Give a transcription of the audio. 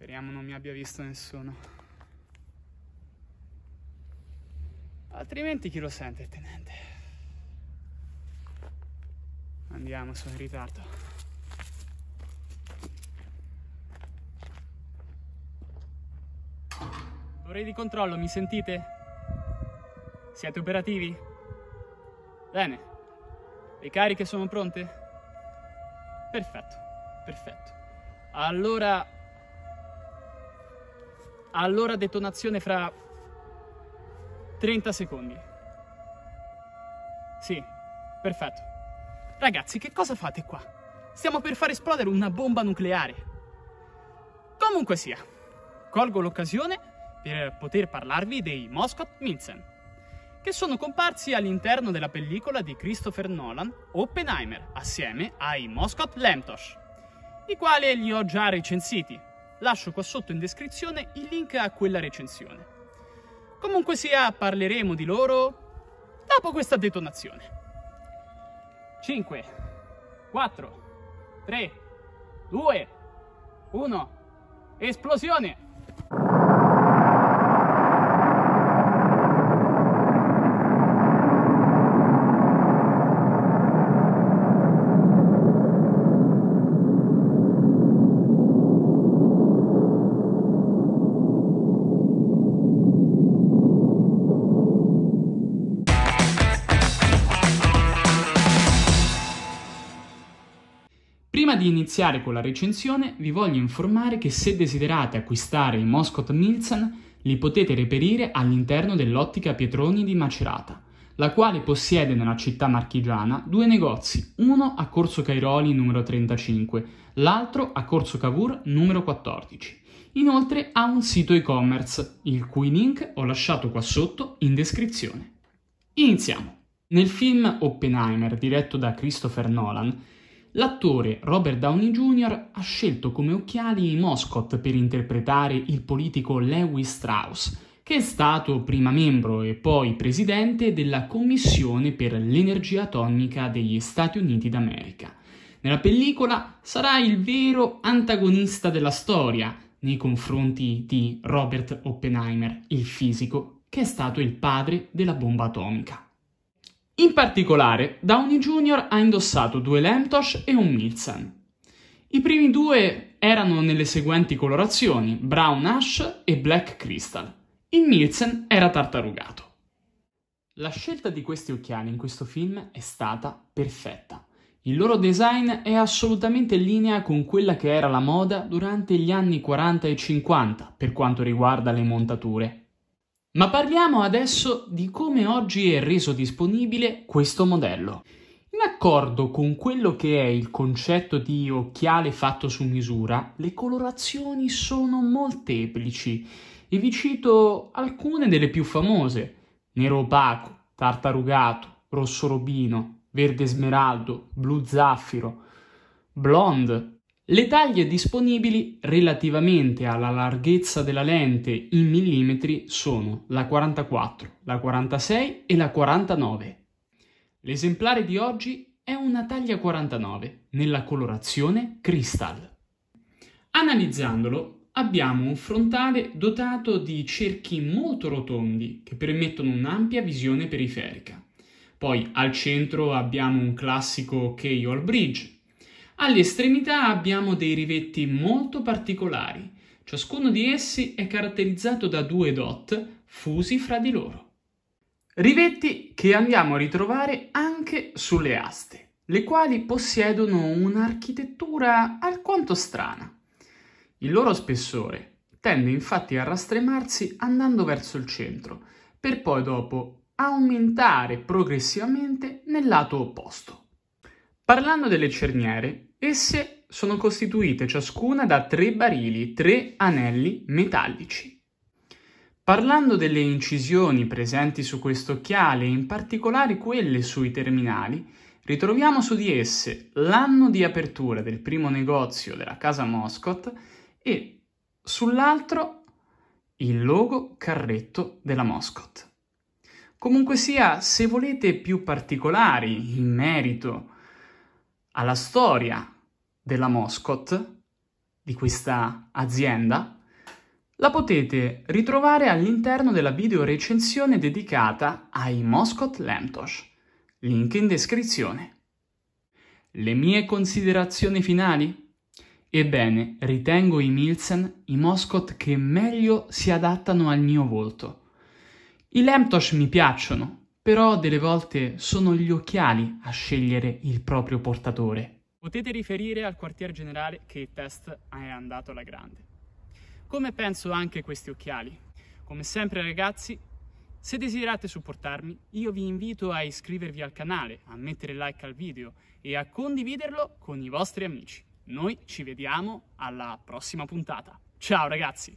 Speriamo non mi abbia visto nessuno. Altrimenti chi lo sente tenente? Andiamo, sono in ritardo. Dovrei di controllo, mi sentite? Siete operativi? Bene. Le cariche sono pronte? Perfetto, perfetto. Allora allora detonazione fra 30 secondi. Sì, perfetto. Ragazzi, che cosa fate qua? Stiamo per far esplodere una bomba nucleare. Comunque sia, colgo l'occasione per poter parlarvi dei Moscot Milsen, che sono comparsi all'interno della pellicola di Christopher Nolan, Oppenheimer, assieme ai Moscot Lemtosh, i quali li ho già recensiti, Lascio qua sotto in descrizione il link a quella recensione. Comunque sia, parleremo di loro dopo questa detonazione. 5, 4, 3, 2, 1, esplosione! di iniziare con la recensione vi voglio informare che se desiderate acquistare i Moscot Nielsen li potete reperire all'interno dell'ottica Pietroni di Macerata, la quale possiede nella città marchigiana due negozi, uno a Corso Cairoli numero 35, l'altro a Corso Cavour numero 14. Inoltre ha un sito e-commerce, il cui link ho lasciato qua sotto in descrizione. Iniziamo! Nel film Oppenheimer, diretto da Christopher Nolan, l'attore Robert Downey Jr. ha scelto come occhiali i Moscott per interpretare il politico Lewis Strauss, che è stato prima membro e poi presidente della Commissione per l'Energia Atomica degli Stati Uniti d'America. Nella pellicola sarà il vero antagonista della storia nei confronti di Robert Oppenheimer, il fisico, che è stato il padre della bomba atomica. In particolare, Downey Jr. ha indossato due Lemtosh e un Nielsen. I primi due erano nelle seguenti colorazioni, Brown Ash e Black Crystal. Il Nielsen era tartarugato. La scelta di questi occhiali in questo film è stata perfetta. Il loro design è assolutamente in linea con quella che era la moda durante gli anni 40 e 50 per quanto riguarda le montature ma parliamo adesso di come oggi è reso disponibile questo modello. In accordo con quello che è il concetto di occhiale fatto su misura, le colorazioni sono molteplici e vi cito alcune delle più famose: nero opaco, tartarugato, rosso robino, verde smeraldo, blu zaffiro, blonde, le taglie disponibili relativamente alla larghezza della lente in millimetri sono la 44, la 46 e la 49. L'esemplare di oggi è una taglia 49 nella colorazione Crystal. Analizzandolo abbiamo un frontale dotato di cerchi molto rotondi che permettono un'ampia visione periferica. Poi al centro abbiamo un classico K-Hall Bridge alle estremità abbiamo dei rivetti molto particolari. Ciascuno di essi è caratterizzato da due dot fusi fra di loro. Rivetti che andiamo a ritrovare anche sulle aste, le quali possiedono un'architettura alquanto strana. Il loro spessore tende infatti a rastremarsi andando verso il centro, per poi dopo aumentare progressivamente nel lato opposto. Parlando delle cerniere, esse sono costituite ciascuna da tre barili, tre anelli metallici. Parlando delle incisioni presenti su questo occhiale, in particolare quelle sui terminali, ritroviamo su di esse l'anno di apertura del primo negozio della casa Moscott e sull'altro il logo carretto della Moscott. Comunque sia, se volete più particolari in merito alla storia della Moscot, di questa azienda, la potete ritrovare all'interno della video recensione dedicata ai Moscot Lemtosh, link in descrizione. Le mie considerazioni finali? Ebbene, ritengo i Milsen i Moscot che meglio si adattano al mio volto. I Lemtosh mi piacciono, però delle volte sono gli occhiali a scegliere il proprio portatore. Potete riferire al quartier generale che il test è andato alla grande. Come penso anche questi occhiali? Come sempre ragazzi, se desiderate supportarmi, io vi invito a iscrivervi al canale, a mettere like al video e a condividerlo con i vostri amici. Noi ci vediamo alla prossima puntata. Ciao ragazzi!